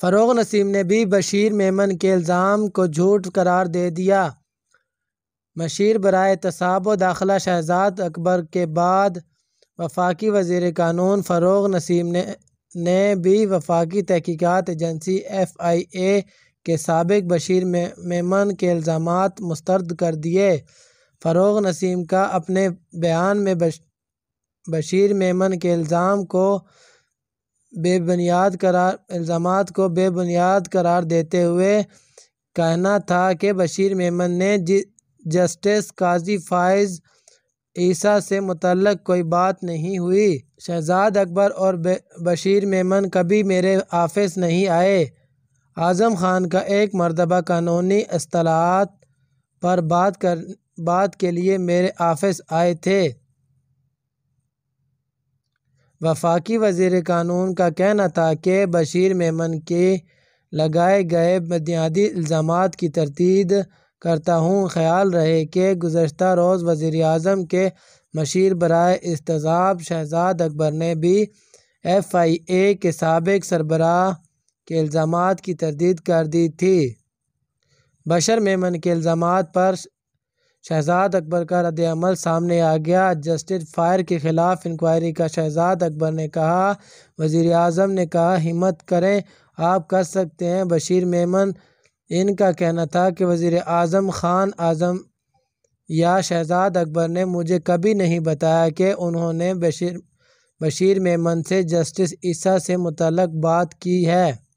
फ़रोग़ नसीम ने भी बशीर मेमन के इल्ज़ाम को झूठ करार दे दिया मशीर बरए तसाब दाखिला शहजाद अकबर के बाद वफाकी वजीर कानून फ़रोग़ नसीम ने ने भी वफाकी तहकीकत एजेंसी एफ़ आई ए के सबक बशीर में, मेमन के इल्ज़ाम मुस्तरद कर दिए फ़रोग़ नसीम का अपने बयान में बश, बशीर मेमन के इल्ज़ाम को बेबुनियाद करार इल्जाम को बेबुनियाद करार देते हुए कहना था कि बशीर मेमन ने जस्टिस काजी फ़ाइज़ ईसा से मुतलक कोई बात नहीं हुई शहजाद अकबर और बशीर मेमन कभी मेरे ऑफिस नहीं आए आज़म खान का एक मरतबा कानूनी असलाहत पर बात कर बात के लिए मेरे ऑफिस आए थे वफाकी वजीर कानून का कहना था कि बशीर मेमन के लगाए गए बुनियादी इल्ज़ाम की तरतीद करता हूँ ख्याल रहे कि गुजशत रोज़ वज़ी अजम के मशीर बरए इसतजाब शहजाद अकबर ने भी एफ़ आई ए के सबक सरबराह के इल्ज़ाम की तरदीद कर दी थी बशर मेमन के इल्ज़ाम पर शहजाद अकबर का रद्दमल सामने आ गया जस्टिस फायर के ख़िलाफ़ इंक्वायरी का शहजाद अकबर ने कहा वज़ी अजम ने कहा हिम्मत करें आप कर सकते हैं बशीर मेमन इनका कहना था कि वज़ी अजम ख़ान आजम या शहजाद अकबर ने मुझे कभी नहीं बताया कि उन्होंने बशीर बशीर मेमन से जस्टिस ईसा से मुतलक बात की है